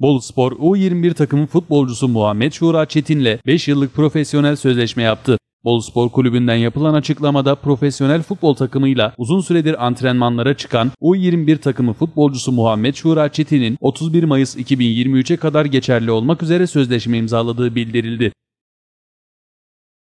Bolu Spor U21 takımı futbolcusu Muhammed Şura Çetin'le 5 yıllık profesyonel sözleşme yaptı. Bolu Spor Kulübü'nden yapılan açıklamada profesyonel futbol takımıyla uzun süredir antrenmanlara çıkan U21 takımı futbolcusu Muhammed Şura Çetin'in 31 Mayıs 2023'e kadar geçerli olmak üzere sözleşme imzaladığı bildirildi.